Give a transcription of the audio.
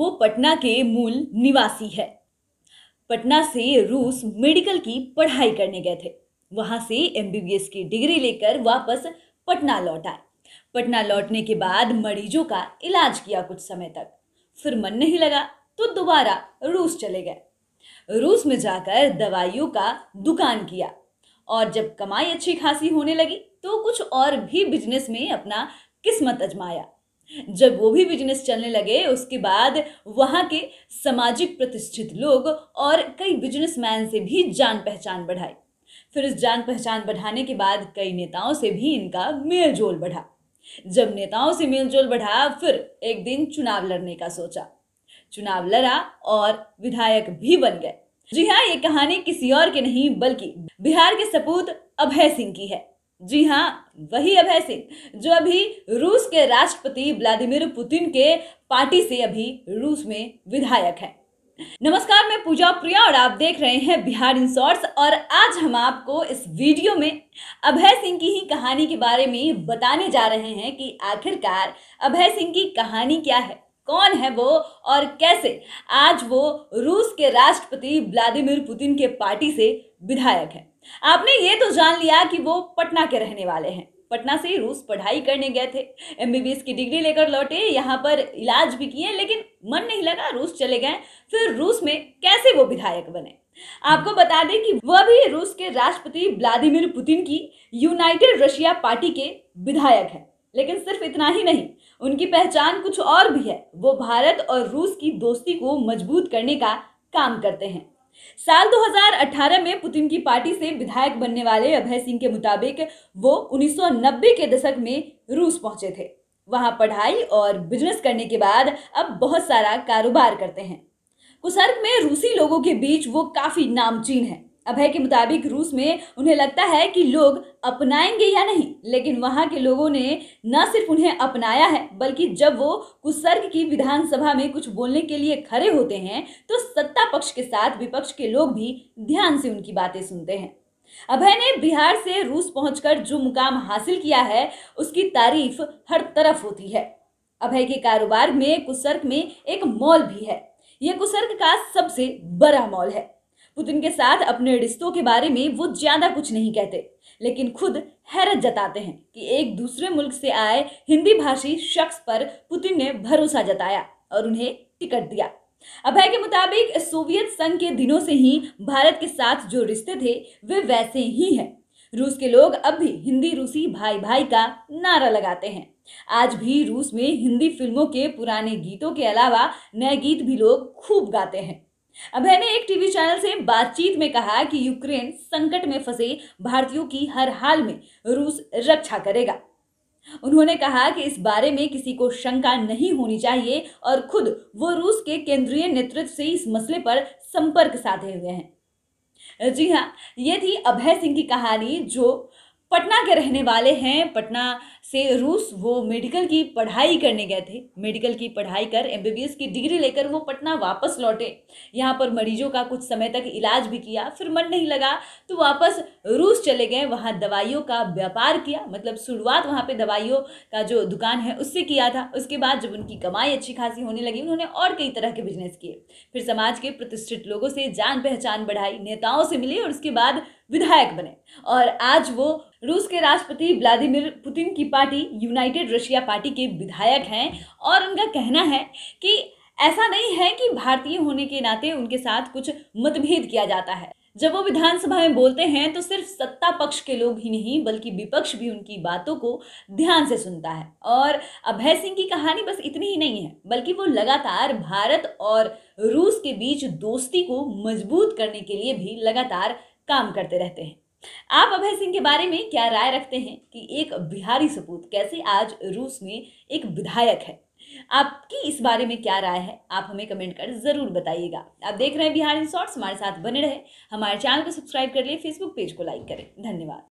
वो पटना के मूल निवासी है पटना से रूस मेडिकल की पढ़ाई करने गए थे वहाँ से एम की डिग्री लेकर वापस पटना लौट आए पटना लौटने के बाद मरीजों का इलाज किया कुछ समय तक फिर मन नहीं लगा तो दोबारा रूस चले गए रूस में जाकर दवाइयों का दुकान किया और जब कमाई अच्छी खासी होने लगी तो कुछ और भी बिजनेस में अपना किस्मत अजमाया जब वो भी बिजनेस चलने लगे उसके बाद वहाँ के सामाजिक प्रतिष्ठित लोग और कई बिजनेसमैन से भी जान पहचान बढ़ाई फिर इस जान पहचान बढ़ाने के बाद कई नेताओं से भी इनका मेल जोल बढ़ा जब नेताओं से मेलजोल बढ़ा फिर एक दिन चुनाव लड़ने का सोचा चुनाव लड़ा और विधायक भी बन गए जी हाँ ये कहानी किसी और की नहीं बल्कि बिहार के सपूत अभय सिंह की है जी हाँ वही अभय सिंह जो अभी रूस के राष्ट्रपति व्लादिमीर पुतिन के पार्टी से अभी रूस में विधायक है नमस्कार मैं पूजा प्रिया और आप देख रहे हैं बिहार इंसोर्स और आज हम आपको इस वीडियो में अभय सिंह की ही कहानी के बारे में बताने जा रहे हैं कि आखिरकार अभय सिंह की कहानी क्या है कौन है वो और कैसे आज वो रूस के राष्ट्रपति व्लादिमिर पुतिन के पार्टी से विधायक है आपने ये तो जान लिया कि वो पटना के रहने वाले हैं पटना से रूस पढ़ाई करने गए थे एम की डिग्री लेकर लौटे यहाँ पर इलाज भी किए लेकिन मन नहीं लगा रूस चले गए फिर रूस में कैसे वो विधायक बने आपको बता दें कि वह भी रूस के राष्ट्रपति व्लादिमीर पुतिन की यूनाइटेड रशिया पार्टी के विधायक है लेकिन सिर्फ इतना ही नहीं उनकी पहचान कुछ और भी है वो भारत और रूस की दोस्ती को मजबूत करने का काम करते हैं साल 2018 में पुतिन की पार्टी से विधायक बनने वाले अभय सिंह के मुताबिक वो 1990 के दशक में रूस पहुंचे थे वहां पढ़ाई और बिजनेस करने के बाद अब बहुत सारा कारोबार करते हैं कुसर्ग में रूसी लोगों के बीच वो काफी नामचीन है अभय के मुताबिक रूस में उन्हें लगता है कि लोग अपनाएंगे या नहीं लेकिन वहां के लोगों ने न सिर्फ उन्हें अपनाया है बल्कि जब वो कुसर्ग की विधानसभा में कुछ बोलने के लिए खड़े होते हैं तो सत्ता पक्ष के साथ विपक्ष के लोग भी ध्यान से उनकी बातें सुनते हैं अभय ने बिहार से रूस पहुंचकर जो मुकाम हासिल किया है उसकी तारीफ हर तरफ होती है अभय के कारोबार में कुसर्ग में एक मॉल भी है ये कुसर्ग का सबसे बड़ा मॉल है पुतिन के साथ अपने रिश्तों के बारे में वो ज़्यादा कुछ नहीं कहते लेकिन खुद हैरत जताते हैं कि एक दूसरे मुल्क से आए हिंदी भाषी शख्स पर पुतिन ने भरोसा जताया और उन्हें टिकट दिया अभय के मुताबिक सोवियत संघ के दिनों से ही भारत के साथ जो रिश्ते थे वे वैसे ही हैं रूस के लोग अब भी हिंदी रूसी भाई भाई का नारा लगाते हैं आज भी रूस में हिंदी फिल्मों के पुराने गीतों के अलावा नए गीत भी लोग खूब गाते हैं अभय ने एक टीवी चैनल से बातचीत में कहा कि यूक्रेन संकट में फंसे भारतीयों की हर हाल में रूस रक्षा करेगा उन्होंने कहा कि इस बारे में किसी को शंका नहीं होनी चाहिए और खुद वो रूस के केंद्रीय नेतृत्व से इस मसले पर संपर्क साधे हुए हैं जी हाँ ये थी अभय सिंह की कहानी जो पटना के रहने वाले हैं पटना से रूस वो मेडिकल की पढ़ाई करने गए थे मेडिकल की पढ़ाई कर एमबीबीएस की डिग्री लेकर वो पटना वापस लौटे यहाँ पर मरीजों का कुछ समय तक इलाज भी किया फिर मन नहीं लगा तो वापस रूस चले गए वहाँ दवाइयों का व्यापार किया मतलब शुरुआत वहाँ पर दवाइयों का जो दुकान है उससे किया था उसके बाद जब उनकी कमाई अच्छी खासी होने लगी उन्होंने और कई तरह के बिजनेस किए फिर समाज के प्रतिष्ठित लोगों से जान पहचान बढ़ाई नेताओं से मिले और उसके बाद विधायक बने और आज वो रूस के राष्ट्रपति व्लादिमीर पुतिन की पार्टी यूनाइटेड रशिया पार्टी के विधायक हैं और उनका कहना है कि ऐसा नहीं है कि भारतीय होने के नाते उनके साथ कुछ मतभेद किया जाता है जब वो विधानसभा में बोलते हैं तो सिर्फ सत्ता पक्ष के लोग ही नहीं बल्कि विपक्ष भी उनकी बातों को ध्यान से सुनता है और अभय सिंह की कहानी बस इतनी ही नहीं है बल्कि वो लगातार भारत और रूस के बीच दोस्ती को मजबूत करने के लिए भी लगातार काम करते रहते हैं आप अभय सिंह के बारे में क्या राय रखते हैं कि एक बिहारी सपूत कैसे आज रूस में एक विधायक है आपकी इस बारे में क्या राय है आप हमें कमेंट कर जरूर बताइएगा आप देख रहे हैं बिहार इन शॉर्ट्स हमारे साथ बने रहे हमारे चैनल को सब्सक्राइब कर लिए फेसबुक पेज को लाइक करें धन्यवाद